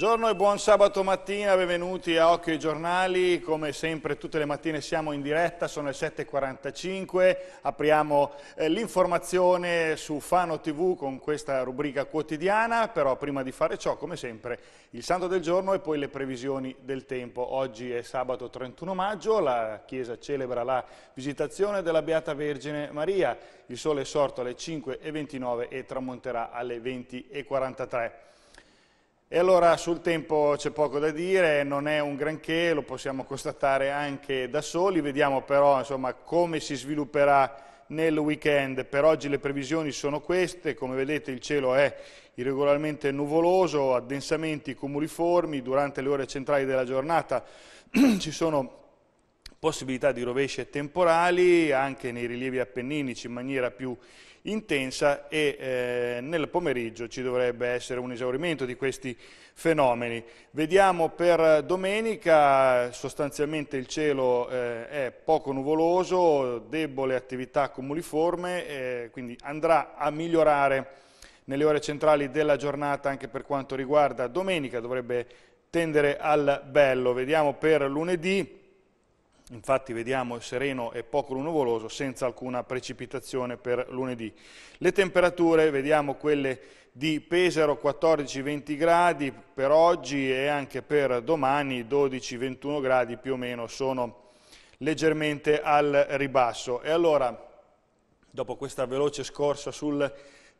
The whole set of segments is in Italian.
Buongiorno e buon sabato mattina, benvenuti a Occhio ai Giornali, come sempre tutte le mattine siamo in diretta, sono le 7.45, apriamo eh, l'informazione su Fano TV con questa rubrica quotidiana, però prima di fare ciò come sempre il santo del giorno e poi le previsioni del tempo. Oggi è sabato 31 maggio, la Chiesa celebra la visitazione della Beata Vergine Maria, il sole è sorto alle 5.29 e tramonterà alle 20.43. E allora sul tempo c'è poco da dire, non è un granché, lo possiamo constatare anche da soli, vediamo però insomma, come si svilupperà nel weekend. Per oggi le previsioni sono queste, come vedete il cielo è irregolarmente nuvoloso, addensamenti cumuliformi, durante le ore centrali della giornata ci sono possibilità di rovesce temporali anche nei rilievi appenninici in maniera più intensa e eh, nel pomeriggio ci dovrebbe essere un esaurimento di questi fenomeni. Vediamo per domenica, sostanzialmente il cielo eh, è poco nuvoloso, debole attività cumuliforme, eh, quindi andrà a migliorare nelle ore centrali della giornata anche per quanto riguarda domenica, dovrebbe tendere al bello. Vediamo per lunedì Infatti vediamo sereno e poco nuvoloso senza alcuna precipitazione per lunedì. Le temperature, vediamo quelle di Pesaro 14-20 gradi per oggi e anche per domani 12-21 gradi più o meno sono leggermente al ribasso. E allora, dopo questa veloce scorsa sul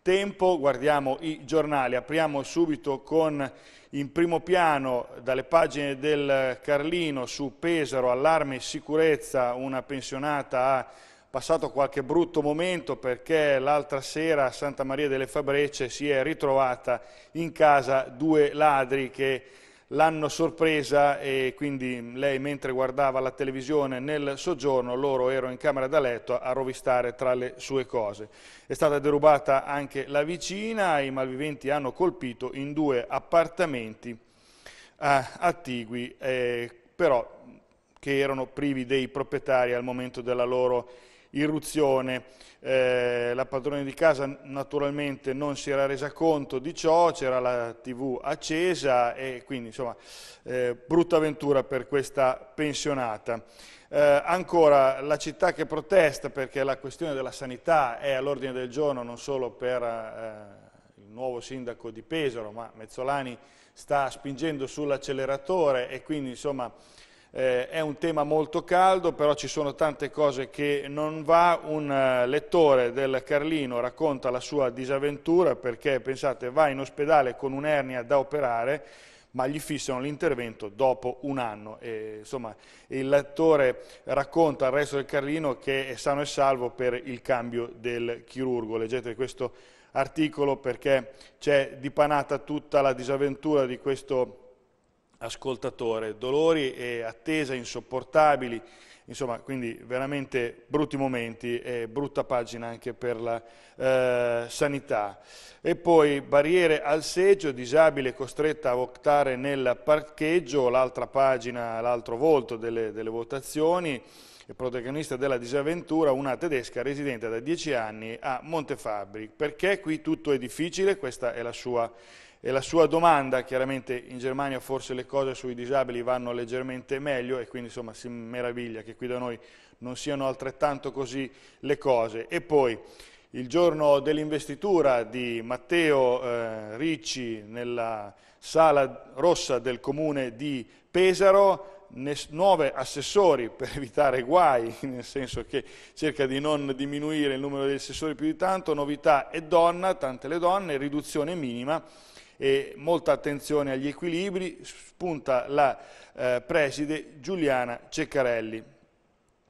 tempo, guardiamo i giornali, apriamo subito con in primo piano dalle pagine del Carlino su Pesaro, allarme e sicurezza, una pensionata ha passato qualche brutto momento perché l'altra sera a Santa Maria delle Fabrece si è ritrovata in casa due ladri che l'hanno sorpresa e quindi lei mentre guardava la televisione nel soggiorno, loro erano in camera da letto a rovistare tra le sue cose. È stata derubata anche la vicina, i malviventi hanno colpito in due appartamenti eh, attigui, eh, però che erano privi dei proprietari al momento della loro irruzione. Eh, la padrona di casa naturalmente non si era resa conto di ciò, c'era la tv accesa e quindi insomma eh, brutta avventura per questa pensionata. Eh, ancora la città che protesta perché la questione della sanità è all'ordine del giorno non solo per eh, il nuovo sindaco di Pesaro, ma Mezzolani sta spingendo sull'acceleratore e quindi insomma eh, è un tema molto caldo, però ci sono tante cose che non va. Un eh, lettore del Carlino racconta la sua disavventura perché, pensate, va in ospedale con un'ernia da operare ma gli fissano l'intervento dopo un anno. E, insomma, il lettore racconta al resto del Carlino che è sano e salvo per il cambio del chirurgo. Leggete questo articolo perché c'è dipanata tutta la disavventura di questo ascoltatore, dolori e attesa insopportabili, insomma, quindi veramente brutti momenti e brutta pagina anche per la eh, sanità. E poi barriere al seggio, disabile costretta a votare nel parcheggio, l'altra pagina, l'altro volto delle, delle votazioni, protagonista della disavventura, una tedesca residente da dieci anni a Montefabri. Perché qui tutto è difficile? Questa è la sua e la sua domanda, chiaramente in Germania forse le cose sui disabili vanno leggermente meglio e quindi insomma si meraviglia che qui da noi non siano altrettanto così le cose. E poi il giorno dell'investitura di Matteo eh, Ricci nella sala rossa del comune di Pesaro, nuove assessori per evitare guai, nel senso che cerca di non diminuire il numero degli assessori più di tanto, novità e donna, tante le donne, riduzione minima e molta attenzione agli equilibri, spunta la eh, preside Giuliana Ceccarelli.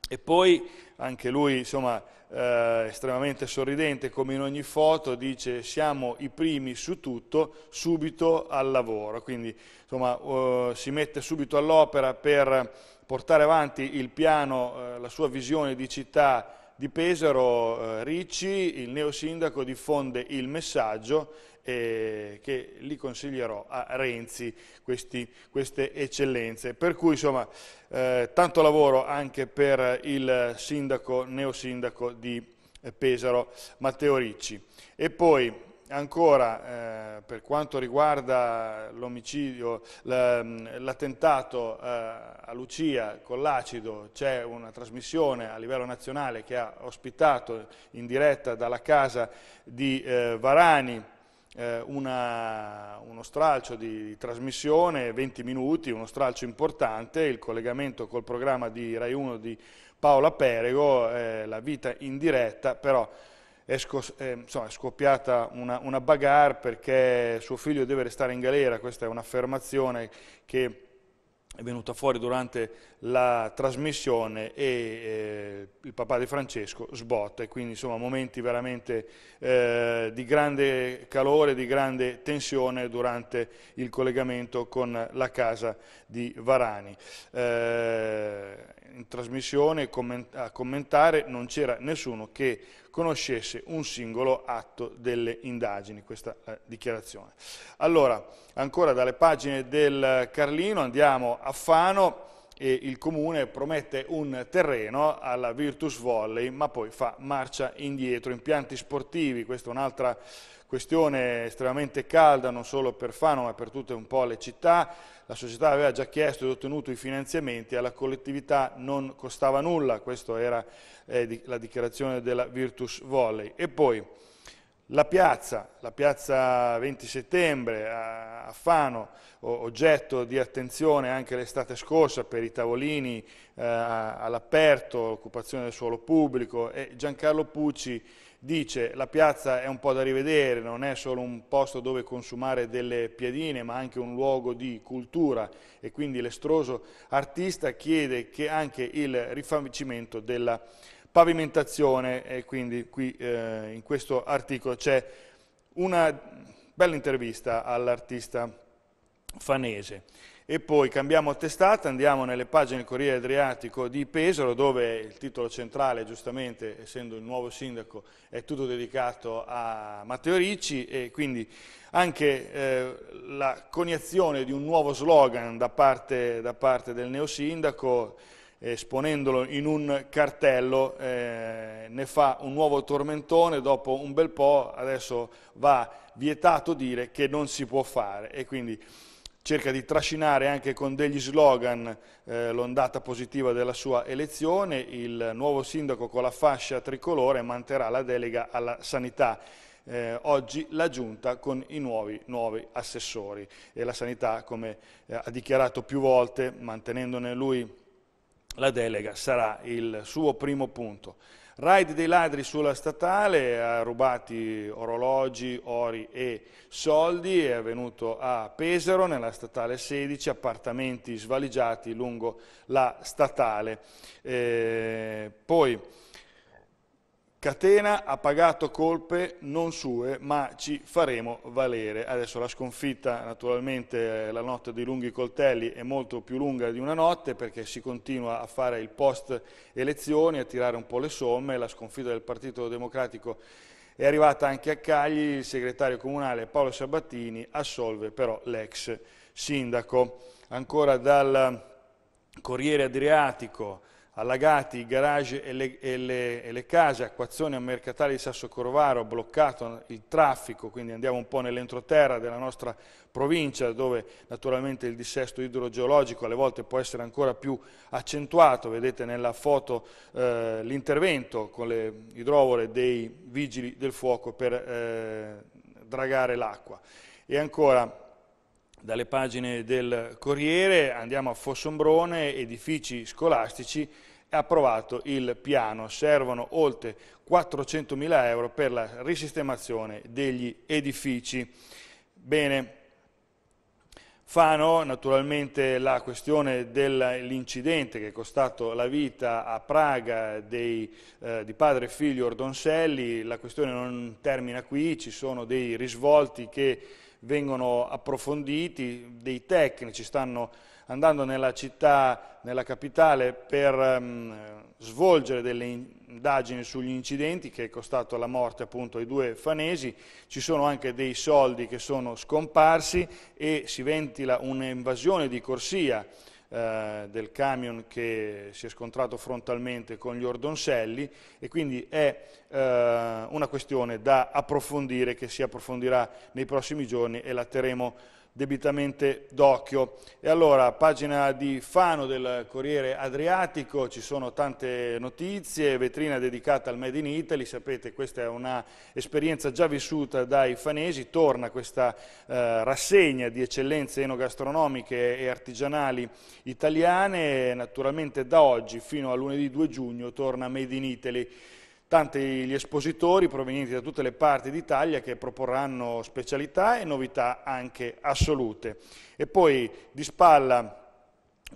E poi anche lui insomma, eh, estremamente sorridente come in ogni foto, dice siamo i primi su tutto, subito al lavoro, quindi insomma, eh, si mette subito all'opera per portare avanti il piano, eh, la sua visione di città di Pesaro eh, Ricci, il neosindaco, diffonde il messaggio eh, che li consiglierò a Renzi, questi, queste eccellenze. Per cui insomma eh, tanto lavoro anche per il sindaco, neosindaco di eh, Pesaro, Matteo Ricci. E poi Ancora, eh, per quanto riguarda l'omicidio, mm, l'attentato eh, a Lucia con l'acido, c'è una trasmissione a livello nazionale che ha ospitato in diretta dalla casa di eh, Varani eh, una, uno stralcio di, di, trasmissione, 20 minuti, uno stralcio importante, il collegamento col programma di Rai 1 di Paola Perego, eh, la vita in diretta, però eh, è, scoppiata una, una bagarre perché suo figlio deve restare in galera, questa è un'affermazione che è venuta fuori durante la trasmissione e eh, il papà di Francesco sbotta e quindi insomma momenti veramente eh, di grande calore, di grande tensione durante il collegamento con la casa di Varani. Eh, in trasmissione a commentare non c'era nessuno che conoscesse un singolo atto delle indagini, questa eh, dichiarazione. Allora, ancora dalle pagine del Carlino andiamo a Fano e il comune promette un terreno alla Virtus Volley ma poi fa marcia indietro, impianti sportivi, questa è un'altra questione estremamente calda non solo per Fano ma per tutte un po' le città, la società aveva già chiesto ed ottenuto i finanziamenti, alla collettività non costava nulla, questa era eh, la dichiarazione della Virtus Volley. E poi la piazza, la piazza 20 settembre a, Fano, oggetto di attenzione anche l'estate scorsa per i tavolini eh, all'aperto, l'occupazione del suolo pubblico e Giancarlo Pucci dice la piazza è un po' da rivedere, non è solo un posto dove consumare delle piedine ma anche un luogo di cultura e quindi l'estroso artista chiede che anche il rifacimento della pavimentazione e quindi qui eh, in questo articolo c'è una bella intervista all'artista fanese. E poi cambiamo testata, andiamo nelle pagine del Corriere Adriatico di Pesaro, dove il titolo centrale, giustamente, essendo il nuovo sindaco, è tutto dedicato a Matteo Ricci e quindi anche eh, la coniazione di un nuovo slogan da parte, da parte del neosindaco, esponendolo in un cartello, eh, ne fa un nuovo tormentone, dopo un bel po' adesso va vietato dire che non si può fare. E quindi cerca di trascinare anche con degli slogan eh, l'ondata positiva della sua elezione, il nuovo sindaco con la fascia tricolore manterrà la delega alla sanità. Eh, oggi la Giunta con i nuovi, nuovi assessori e la sanità, come eh, ha dichiarato più volte, mantenendone lui la delega, sarà il suo primo punto. Raid dei ladri sulla statale, ha rubati orologi, ori e soldi, è avvenuto a Pesaro, nella statale 16, appartamenti svaligiati lungo la statale. Eh, poi Catena ha pagato colpe non sue, ma ci faremo valere. Adesso la sconfitta, naturalmente, eh, la notte dei lunghi coltelli è molto più lunga di una notte perché si continua a fare il post elezioni, a tirare un po' le somme. La sconfitta del Partito Democratico è arrivata anche a Cagli. Il segretario comunale Paolo Sabattini assolve però l'ex sindaco. Ancora dal Corriere Adriatico allagati i garage e le, e le, e le case, acquazzone a Mercatale di Sasso Corvaro, bloccato il traffico, quindi andiamo un po' nell'entroterra della nostra provincia dove naturalmente il dissesto idrogeologico alle volte può essere ancora più accentuato, vedete nella foto eh, l'intervento con le idrovole dei vigili del fuoco per eh, dragare l'acqua. E ancora dalle pagine del Corriere, andiamo a Fossombrone, edifici scolastici, è approvato il piano, servono oltre 400.000 euro per la risistemazione degli edifici. Bene. Fano, naturalmente la questione dell'incidente che è costato la vita a Praga dei, eh, di padre e figlio Ordonselli, la questione non termina qui, ci sono dei risvolti che vengono approfonditi, dei tecnici stanno andando nella città, nella capitale, per um, svolgere delle indagini sugli incidenti che è costato la morte appunto ai due fanesi, ci sono anche dei soldi che sono scomparsi e si ventila un'invasione di corsia eh, del camion che si è scontrato frontalmente con gli ordoncelli e quindi è eh, una questione da approfondire che si approfondirà nei prossimi giorni e la terremo debitamente d'occhio. E allora, pagina di Fano del Corriere Adriatico, ci sono tante notizie, vetrina dedicata al Made in Italy, sapete questa è un'esperienza già vissuta dai fanesi, torna questa eh, rassegna di eccellenze enogastronomiche e artigianali italiane, naturalmente da oggi fino a lunedì 2 giugno torna Made in Italy. Tanti gli espositori provenienti da tutte le parti d'Italia che proporranno specialità e novità anche assolute. E poi di spalla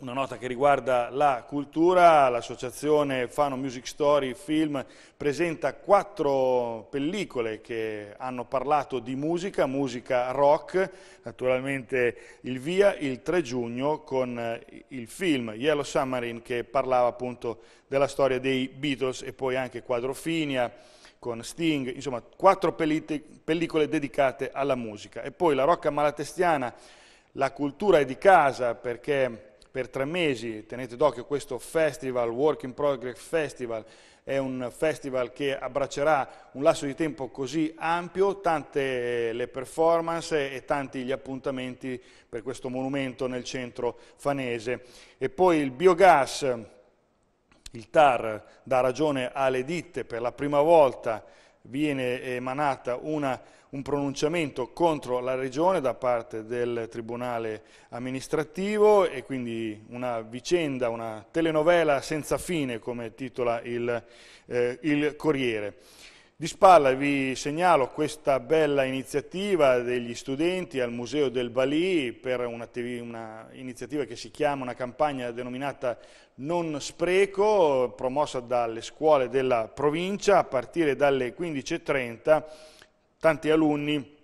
una nota che riguarda la cultura, l'associazione Fano Music Story Film presenta quattro pellicole che hanno parlato di musica, musica rock, naturalmente il via il 3 giugno con eh, il film Yellow Submarine che parlava appunto della storia dei Beatles e poi anche Quadrofinia con Sting, insomma quattro pellicole dedicate alla musica. E poi la rocca malatestiana, la cultura è di casa perché per tre mesi, tenete d'occhio questo festival, Work in Progress Festival, è un festival che abbraccerà un lasso di tempo così ampio, tante eh, le performance e tanti gli appuntamenti per questo monumento nel centro fanese. E poi il biogas, il TAR dà ragione alle ditte, per la prima volta viene emanata una un pronunciamento contro la Regione da parte del Tribunale amministrativo e quindi una vicenda, una telenovela senza fine come titola il, eh, il Corriere. Di spalla vi segnalo questa bella iniziativa degli studenti al Museo del Bali per un'iniziativa che si chiama una campagna denominata Non Spreco, promossa dalle scuole della provincia a partire dalle 15.30 Tanti alunni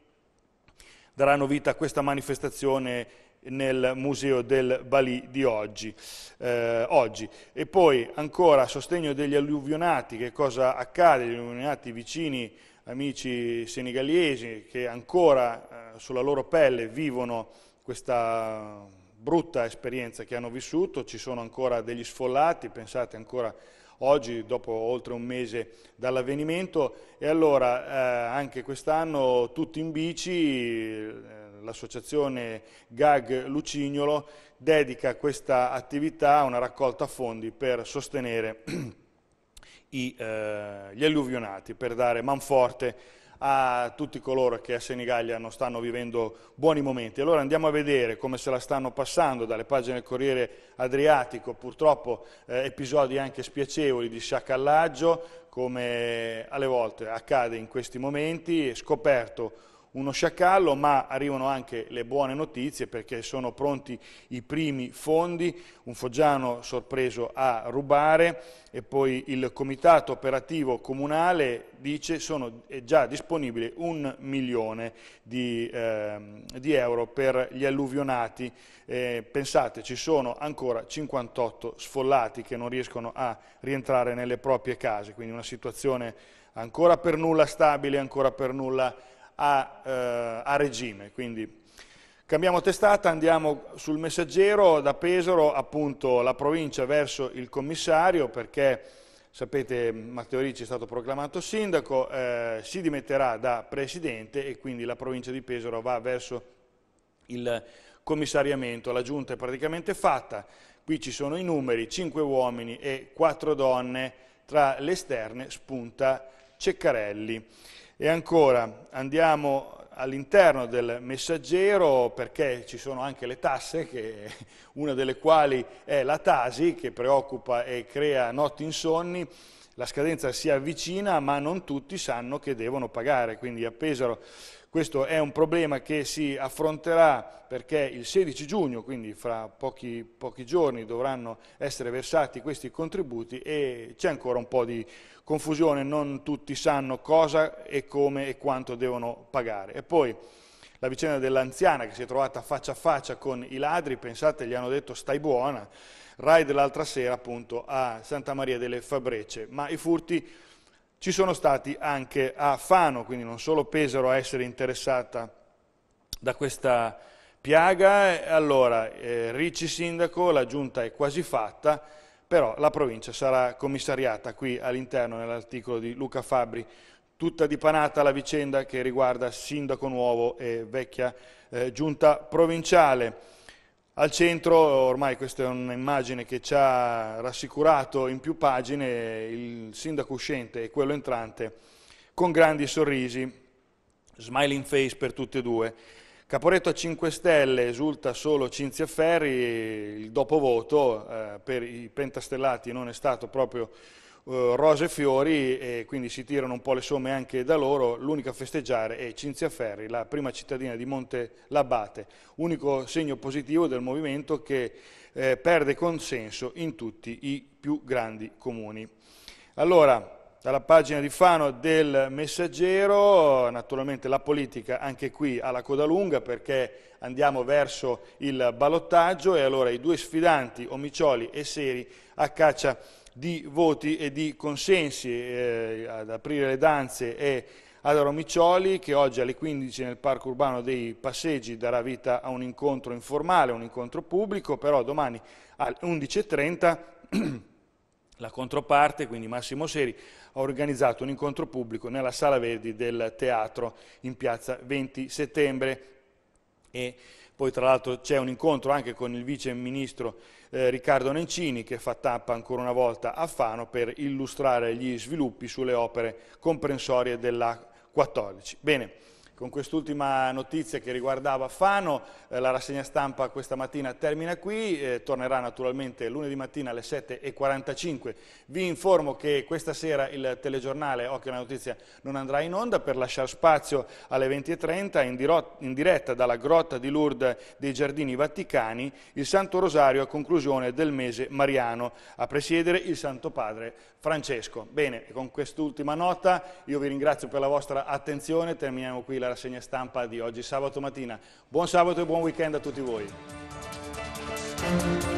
daranno vita a questa manifestazione nel museo del Bali di oggi. Eh, oggi. E poi ancora a sostegno degli alluvionati, che cosa accade? Gli alluvionati vicini, amici senegalesi che ancora eh, sulla loro pelle vivono questa brutta esperienza che hanno vissuto, ci sono ancora degli sfollati, pensate ancora oggi dopo oltre un mese dall'avvenimento e allora eh, anche quest'anno tutti in bici, eh, l'associazione GAG Lucignolo dedica questa attività a una raccolta fondi per sostenere i, eh, gli alluvionati, per dare manforte a tutti coloro che a Senigallia non stanno vivendo buoni momenti. Allora andiamo a vedere come se la stanno passando dalle pagine del Corriere Adriatico, purtroppo eh, episodi anche spiacevoli di sciacallaggio, come alle volte accade in questi momenti, scoperto uno sciacallo, ma arrivano anche le buone notizie perché sono pronti i primi fondi, un foggiano sorpreso a rubare e poi il comitato operativo comunale dice sono già disponibile un milione di, eh, di euro per gli alluvionati. Eh, pensate, ci sono ancora 58 sfollati che non riescono a rientrare nelle proprie case, quindi una situazione ancora per nulla stabile, ancora per nulla a, eh, a regime. Quindi cambiamo testata, andiamo sul messaggero, da Pesaro appunto la provincia verso il commissario perché sapete Matteo Ricci è stato proclamato sindaco, eh, si dimetterà da presidente e quindi la provincia di Pesaro va verso il commissariamento, la giunta è praticamente fatta, qui ci sono i numeri, 5 uomini e 4 donne, tra le esterne spunta Ceccarelli. E ancora andiamo all'interno del messaggero perché ci sono anche le tasse, che, una delle quali è la Tasi che preoccupa e crea notti insonni. La scadenza si avvicina ma non tutti sanno che devono pagare, quindi a Pesaro questo è un problema che si affronterà perché il 16 giugno, quindi fra pochi, pochi giorni, dovranno essere versati questi contributi e c'è ancora un po' di confusione, non tutti sanno cosa e come e quanto devono pagare. E poi la vicenda dell'anziana che si è trovata faccia a faccia con i ladri, pensate, gli hanno detto stai buona, raid l'altra sera appunto a Santa Maria delle Fabrece, ma i furti ci sono stati anche a Fano, quindi non solo Pesaro a essere interessata da questa piaga, allora eh, Ricci sindaco, la giunta è quasi fatta, però la provincia sarà commissariata qui all'interno nell'articolo di Luca Fabri, tutta dipanata la vicenda che riguarda sindaco nuovo e vecchia eh, giunta provinciale. Al centro, ormai questa è un'immagine che ci ha rassicurato in più pagine, il sindaco uscente e quello entrante, con grandi sorrisi, smiling face per tutti e due. Caporetto a 5 Stelle esulta solo Cinzia Ferri, il dopovoto eh, per i pentastellati non è stato proprio eh, rose e fiori e quindi si tirano un po' le somme anche da loro, l'unica a festeggiare è Cinzia Ferri, la prima cittadina di Monte Labate, unico segno positivo del movimento che eh, perde consenso in tutti i più grandi comuni. Allora, dalla pagina di Fano del Messaggero, naturalmente la politica anche qui ha la coda lunga perché andiamo verso il ballottaggio e allora i due sfidanti, Omicioli e Seri, a caccia di voti e di consensi eh, ad aprire le danze e Adaro Miccioli che oggi alle 15 nel Parco Urbano dei Passeggi darà vita a un incontro informale, un incontro pubblico, però domani alle 11.30 la controparte, quindi Massimo Seri, ha organizzato un incontro pubblico nella Sala Verdi del Teatro in piazza 20 settembre. E poi tra l'altro c'è un incontro anche con il vice ministro eh, Riccardo Nencini che fa tappa ancora una volta a Fano per illustrare gli sviluppi sulle opere comprensorie della 14. Bene con quest'ultima notizia che riguardava Fano, eh, la rassegna stampa questa mattina termina qui, eh, tornerà naturalmente lunedì mattina alle 7.45. Vi informo che questa sera il telegiornale Occhio alla Notizia non andrà in onda per lasciare spazio alle 20.30 in, in, diretta dalla grotta di Lourdes dei Giardini Vaticani il Santo Rosario a conclusione del mese mariano, a presiedere il Santo Padre Francesco. Bene, con quest'ultima nota io vi ringrazio per la vostra attenzione, terminiamo qui la rassegna stampa di oggi sabato mattina. Buon sabato e buon weekend a tutti voi.